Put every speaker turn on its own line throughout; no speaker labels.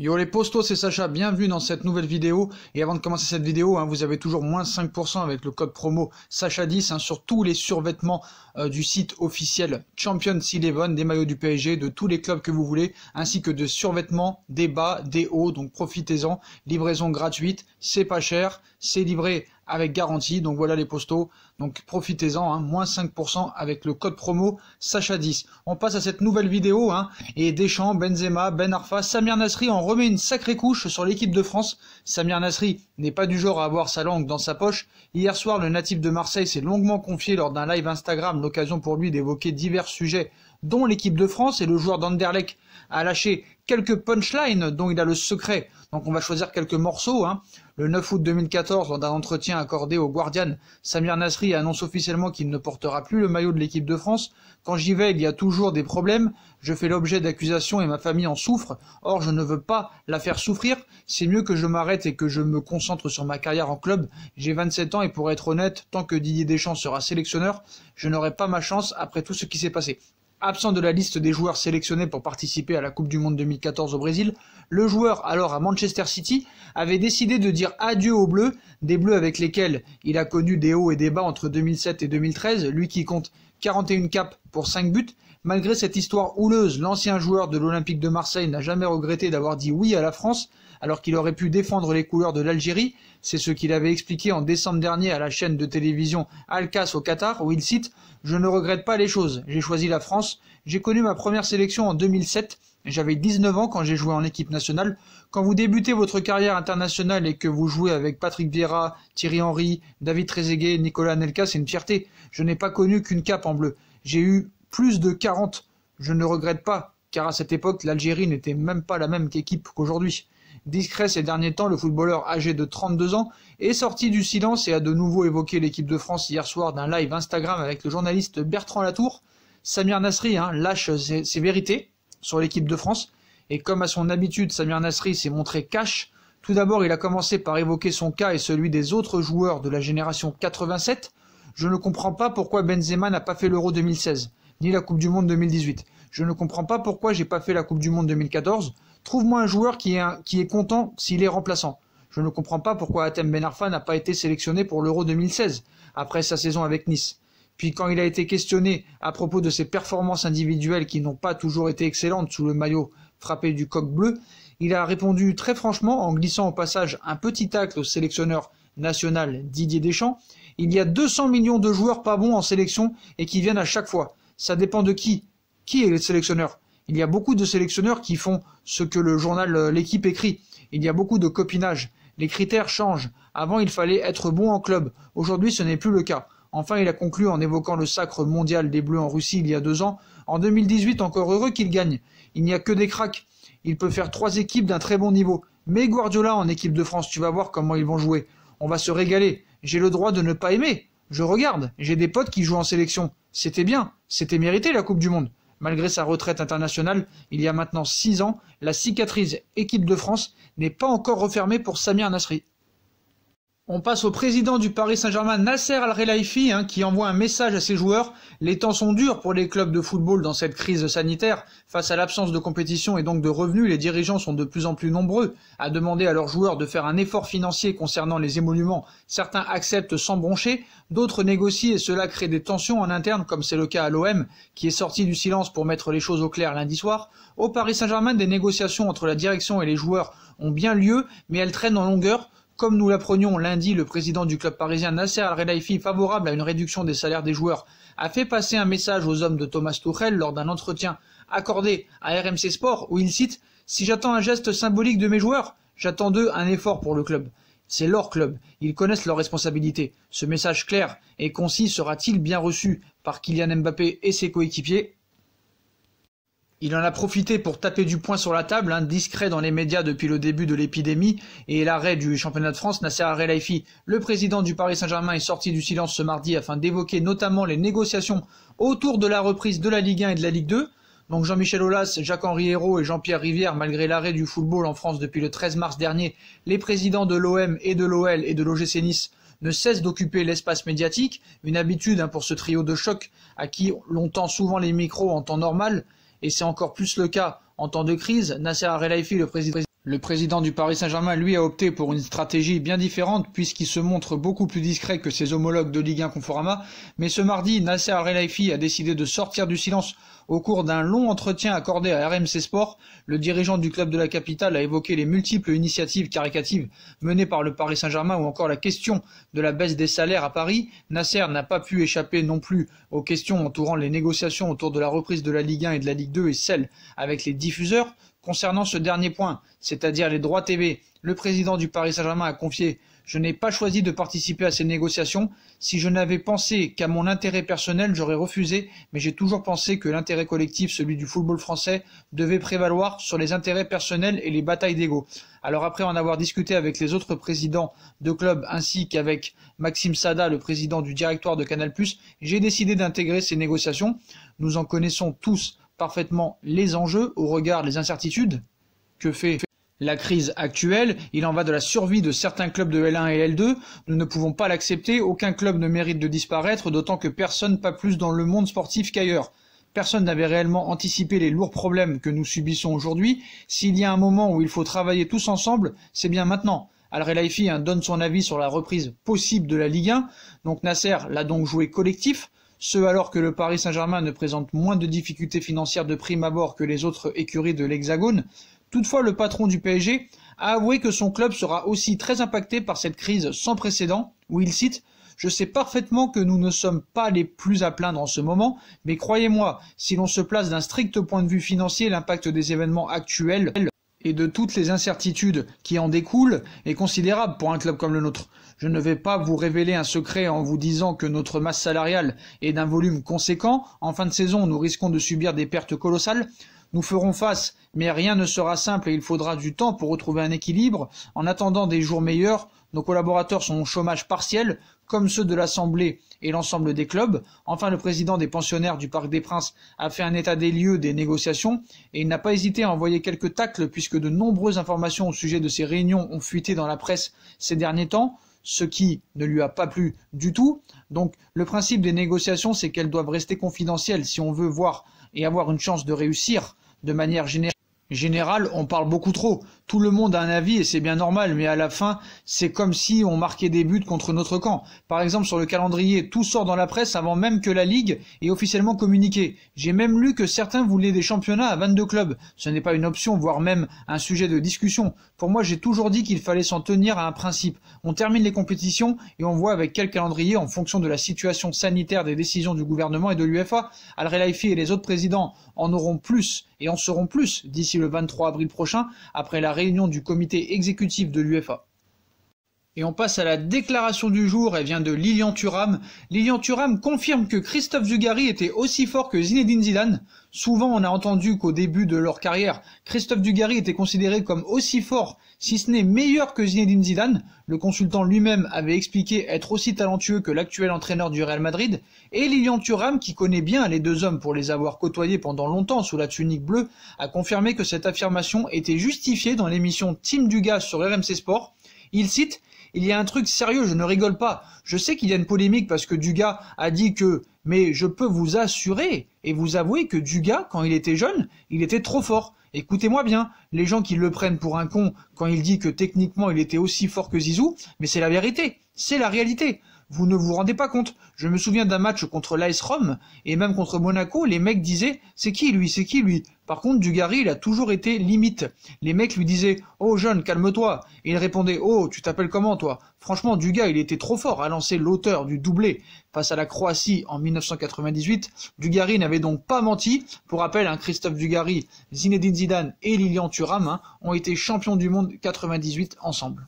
Yo les postos, c'est Sacha, bienvenue dans cette nouvelle vidéo. Et avant de commencer cette vidéo, hein, vous avez toujours moins 5% avec le code promo Sacha10 hein, sur tous les survêtements euh, du site officiel Champions Eleven, des maillots du PSG, de tous les clubs que vous voulez, ainsi que de survêtements, des bas, des hauts, donc profitez-en. Livraison gratuite, c'est pas cher, c'est livré avec garantie. Donc voilà les postaux. Donc profitez-en, hein. moins 5% avec le code promo Sacha10. On passe à cette nouvelle vidéo. Hein. et Deschamps, Benzema, Ben Arfa, Samir Nasri en remet une sacrée couche sur l'équipe de France. Samir Nasri n'est pas du genre à avoir sa langue dans sa poche. Hier soir, le natif de Marseille s'est longuement confié lors d'un live Instagram, l'occasion pour lui d'évoquer divers sujets dont l'équipe de France et le joueur d'Anderlecht a lâché quelques punchlines dont il a le secret. Donc on va choisir quelques morceaux. Hein. Le 9 août 2014, dans un entretien accordé au Guardian, Samir Nasri annonce officiellement qu'il ne portera plus le maillot de l'équipe de France. Quand j'y vais, il y a toujours des problèmes. Je fais l'objet d'accusations et ma famille en souffre. Or, je ne veux pas la faire souffrir. C'est mieux que je m'arrête et que je me concentre sur ma carrière en club. J'ai 27 ans et pour être honnête, tant que Didier Deschamps sera sélectionneur, je n'aurai pas ma chance après tout ce qui s'est passé. Absent de la liste des joueurs sélectionnés pour participer à la Coupe du Monde 2014 au Brésil, le joueur, alors à Manchester City, avait décidé de dire adieu aux Bleus, des Bleus avec lesquels il a connu des hauts et des bas entre 2007 et 2013, lui qui compte 41 caps pour 5 buts. Malgré cette histoire houleuse, l'ancien joueur de l'Olympique de Marseille n'a jamais regretté d'avoir dit oui à la France, alors qu'il aurait pu défendre les couleurs de l'Algérie. C'est ce qu'il avait expliqué en décembre dernier à la chaîne de télévision al au Qatar, où il cite Je ne regrette pas les choses. J'ai choisi la France. J'ai connu ma première sélection en 2007. J'avais 19 ans quand j'ai joué en équipe nationale. Quand vous débutez votre carrière internationale et que vous jouez avec Patrick Vieira, Thierry Henry, David Trezeguet, Nicolas Nelka, c'est une fierté. Je n'ai pas connu qu'une cape en bleu. J'ai eu plus de 40. Je ne regrette pas, car à cette époque, l'Algérie n'était même pas la même équipe qu'aujourd'hui. Discret ces derniers temps, le footballeur âgé de 32 ans est sorti du silence et a de nouveau évoqué l'équipe de France hier soir d'un live Instagram avec le journaliste Bertrand Latour. Samir Nasri hein, lâche ses, vérités sur l'équipe de France. Et comme à son habitude, Samir Nasri s'est montré cash. Tout d'abord, il a commencé par évoquer son cas et celui des autres joueurs de la génération 87. Je ne comprends pas pourquoi Benzema n'a pas fait l'Euro 2016, ni la Coupe du Monde 2018. Je ne comprends pas pourquoi j'ai pas fait la Coupe du Monde 2014. Trouve-moi un joueur qui est, qui est content s'il est remplaçant. Je ne comprends pas pourquoi Atem Ben n'a pas été sélectionné pour l'Euro 2016, après sa saison avec Nice. Puis quand il a été questionné à propos de ses performances individuelles qui n'ont pas toujours été excellentes sous le maillot frappé du coq bleu, il a répondu très franchement en glissant au passage un petit tacle au sélectionneur national Didier Deschamps. Il y a 200 millions de joueurs pas bons en sélection et qui viennent à chaque fois. Ça dépend de qui Qui est le sélectionneur il y a beaucoup de sélectionneurs qui font ce que le journal euh, L'équipe écrit. Il y a beaucoup de copinage. Les critères changent. Avant, il fallait être bon en club. Aujourd'hui, ce n'est plus le cas. Enfin, il a conclu en évoquant le sacre mondial des Bleus en Russie il y a deux ans. En 2018, encore heureux qu'il gagne. Il n'y a que des cracks. Il peut faire trois équipes d'un très bon niveau. Mais Guardiola en équipe de France, tu vas voir comment ils vont jouer. On va se régaler. J'ai le droit de ne pas aimer. Je regarde. J'ai des potes qui jouent en sélection. C'était bien. C'était mérité la Coupe du Monde. Malgré sa retraite internationale, il y a maintenant six ans, la cicatrice équipe de France n'est pas encore refermée pour Samir Nasri. On passe au président du Paris Saint-Germain, Nasser Al-Relaifi, hein, qui envoie un message à ses joueurs. Les temps sont durs pour les clubs de football dans cette crise sanitaire. Face à l'absence de compétition et donc de revenus, les dirigeants sont de plus en plus nombreux à demander à leurs joueurs de faire un effort financier concernant les émoluments. Certains acceptent sans broncher, d'autres négocient et cela crée des tensions en interne, comme c'est le cas à l'OM, qui est sorti du silence pour mettre les choses au clair lundi soir. Au Paris Saint-Germain, des négociations entre la direction et les joueurs ont bien lieu, mais elles traînent en longueur. Comme nous l'apprenions lundi, le président du club parisien Nasser Al-Relaifi, favorable à une réduction des salaires des joueurs, a fait passer un message aux hommes de Thomas Tuchel lors d'un entretien accordé à RMC Sport où il cite Si j'attends un geste symbolique de mes joueurs, j'attends d'eux un effort pour le club. C'est leur club, ils connaissent leurs responsabilités. Ce message clair et concis sera-t-il bien reçu par Kylian Mbappé et ses coéquipiers il en a profité pour taper du poing sur la table, hein, discret dans les médias depuis le début de l'épidémie et l'arrêt du championnat de France, Nasser al le président du Paris Saint-Germain, est sorti du silence ce mardi afin d'évoquer notamment les négociations autour de la reprise de la Ligue 1 et de la Ligue 2. Donc Jean-Michel Aulas, Jacques-Henri Hérault et Jean-Pierre Rivière, malgré l'arrêt du football en France depuis le 13 mars dernier, les présidents de l'OM et de l'OL et de l'OGC Nice ne cessent d'occuper l'espace médiatique, une habitude hein, pour ce trio de choc à qui l'on tend souvent les micros en temps normal, et c'est encore plus le cas en temps de crise. Nasser al le président le président du Paris Saint-Germain, lui, a opté pour une stratégie bien différente puisqu'il se montre beaucoup plus discret que ses homologues de Ligue 1 Conforama. Mais ce mardi, Nasser al a décidé de sortir du silence au cours d'un long entretien accordé à RMC Sport. Le dirigeant du club de la capitale a évoqué les multiples initiatives caricatives menées par le Paris Saint-Germain ou encore la question de la baisse des salaires à Paris. Nasser n'a pas pu échapper non plus aux questions entourant les négociations autour de la reprise de la Ligue 1 et de la Ligue 2 et celle avec les diffuseurs. Concernant ce dernier point, c'est-à-dire les droits TV, le président du Paris Saint-Germain a confié Je n'ai pas choisi de participer à ces négociations. Si je n'avais pensé qu'à mon intérêt personnel, j'aurais refusé, mais j'ai toujours pensé que l'intérêt collectif, celui du football français, devait prévaloir sur les intérêts personnels et les batailles d'ego. Alors après en avoir discuté avec les autres présidents de clubs ainsi qu'avec Maxime Sada, le président du directoire de Canal+, j'ai décidé d'intégrer ces négociations. Nous en connaissons tous parfaitement les enjeux au regard des incertitudes que fait la crise actuelle. Il en va de la survie de certains clubs de L1 et L2. Nous ne pouvons pas l'accepter. Aucun club ne mérite de disparaître, d'autant que personne, pas plus dans le monde sportif qu'ailleurs. Personne n'avait réellement anticipé les lourds problèmes que nous subissons aujourd'hui. S'il y a un moment où il faut travailler tous ensemble, c'est bien maintenant. Al Relaifi hein, donne son avis sur la reprise possible de la Ligue 1. Donc Nasser l'a donc joué collectif. Ce alors que le Paris Saint-Germain ne présente moins de difficultés financières de prime abord que les autres écuries de l'Hexagone. Toutefois, le patron du PSG a avoué que son club sera aussi très impacté par cette crise sans précédent, où il cite je sais parfaitement que nous ne sommes pas les plus à plaindre en ce moment, mais croyez-moi, si l'on se place d'un strict point de vue financier, l'impact des événements actuels et de toutes les incertitudes qui en découlent est considérable pour un club comme le nôtre. Je ne vais pas vous révéler un secret en vous disant que notre masse salariale est d'un volume conséquent. En fin de saison, nous risquons de subir des pertes colossales. Nous ferons face, mais rien ne sera simple et il faudra du temps pour retrouver un équilibre. En attendant des jours meilleurs, nos collaborateurs sont au chômage partiel, comme ceux de l'Assemblée et l'ensemble des clubs. Enfin, le président des pensionnaires du Parc des Princes a fait un état des lieux des négociations et il n'a pas hésité à envoyer quelques tacles puisque de nombreuses informations au sujet de ces réunions ont fuité dans la presse ces derniers temps ce qui ne lui a pas plu du tout. Donc le principe des négociations, c'est qu'elles doivent rester confidentielles si on veut voir et avoir une chance de réussir de manière générale. on parle beaucoup trop tout le monde a un avis et c'est bien normal, mais à la fin, c'est comme si on marquait des buts contre notre camp. Par exemple, sur le calendrier, tout sort dans la presse avant même que la Ligue ait officiellement communiqué. J'ai même lu que certains voulaient des championnats à 22 clubs. Ce n'est pas une option, voire même un sujet de discussion. Pour moi, j'ai toujours dit qu'il fallait s'en tenir à un principe. On termine les compétitions et on voit avec quel calendrier, en fonction de la situation sanitaire des décisions du gouvernement et de l'UFA, al et les autres présidents en auront plus et en seront plus d'ici le 23 avril prochain, après la réunion réunion du comité exécutif de l'UFA. Et on passe à la déclaration du jour, elle vient de Lilian Thuram. Lilian Thuram confirme que Christophe Dugarry était aussi fort que Zinedine Zidane. Souvent on a entendu qu'au début de leur carrière, Christophe Dugarry était considéré comme aussi fort, si ce n'est meilleur que Zinedine Zidane. Le consultant lui-même avait expliqué être aussi talentueux que l'actuel entraîneur du Real Madrid. Et Lilian Thuram, qui connaît bien les deux hommes pour les avoir côtoyés pendant longtemps sous la tunique bleue, a confirmé que cette affirmation était justifiée dans l'émission Team Dugas sur RMC Sport. Il cite il y a un truc sérieux, je ne rigole pas. Je sais qu'il y a une polémique parce que Dugas a dit que, mais je peux vous assurer et vous avouer que Dugas, quand il était jeune, il était trop fort. Écoutez-moi bien, les gens qui le prennent pour un con quand il dit que techniquement il était aussi fort que Zizou, mais c'est la vérité, c'est la réalité. Vous ne vous rendez pas compte. Je me souviens d'un match contre l'ICE Rome et même contre Monaco, les mecs disaient c'est qui lui, c'est qui lui. Par contre, Dugarry, il a toujours été limite. Les mecs lui disaient oh jeune, calme-toi. Et il répondait oh tu t'appelles comment toi. Franchement, Dugas, il était trop fort à lancer l'auteur du doublé face à la Croatie en 1998. Dugarry n'avait donc pas menti. Pour rappel, un hein, Christophe Dugarry, Zinedine Zidane et Lilian Thuram hein, ont été champions du monde 98 ensemble.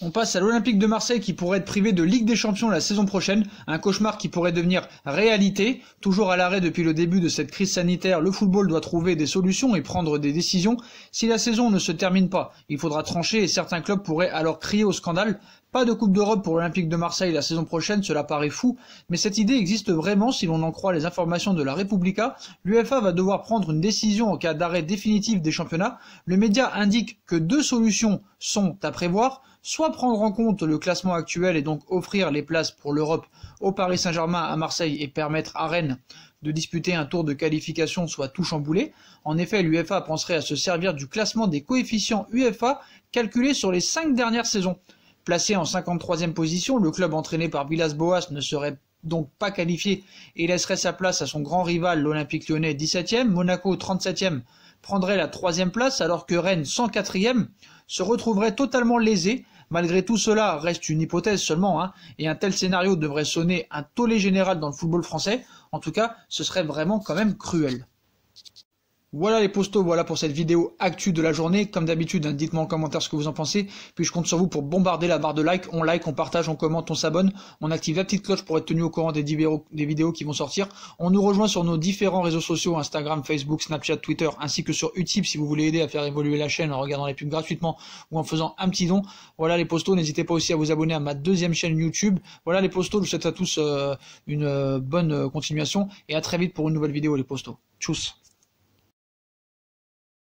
On passe à l'Olympique de Marseille qui pourrait être privé de Ligue des Champions la saison prochaine, un cauchemar qui pourrait devenir réalité. Toujours à l'arrêt depuis le début de cette crise sanitaire, le football doit trouver des solutions et prendre des décisions. Si la saison ne se termine pas, il faudra trancher et certains clubs pourraient alors crier au scandale. Pas de Coupe d'Europe pour l'Olympique de Marseille la saison prochaine, cela paraît fou, mais cette idée existe vraiment si l'on en croit les informations de la Repubblica. L'UFA va devoir prendre une décision en cas d'arrêt définitif des championnats. Le média indique que deux solutions sont à prévoir, soit prendre en compte le classement actuel et donc offrir les places pour l'Europe au Paris Saint-Germain, à Marseille et permettre à Rennes de disputer un tour de qualification soit tout chamboulé. En effet, l'UFA penserait à se servir du classement des coefficients UFA calculés sur les cinq dernières saisons. Placé en 53e position, le club entraîné par Villas Boas ne serait donc pas qualifié et laisserait sa place à son grand rival l'Olympique lyonnais 17e, Monaco 37e prendrait la troisième place alors que Rennes 104e se retrouverait totalement lésé. Malgré tout cela reste une hypothèse seulement hein, et un tel scénario devrait sonner un tollé général dans le football français. En tout cas ce serait vraiment quand même cruel. Voilà les postos, voilà pour cette vidéo actu de la journée. Comme d'habitude, hein, dites-moi en commentaire ce que vous en pensez. Puis je compte sur vous pour bombarder la barre de like. On like, on partage, on commente, on s'abonne. On active la petite cloche pour être tenu au courant des, des vidéos qui vont sortir. On nous rejoint sur nos différents réseaux sociaux, Instagram, Facebook, Snapchat, Twitter, ainsi que sur Utip si vous voulez aider à faire évoluer la chaîne en regardant les pubs gratuitement ou en faisant un petit don. Voilà les postos, n'hésitez pas aussi à vous abonner à ma deuxième chaîne YouTube. Voilà les postos, je vous souhaite à tous euh, une euh, bonne continuation et à très vite pour une nouvelle vidéo les postos. Tchuss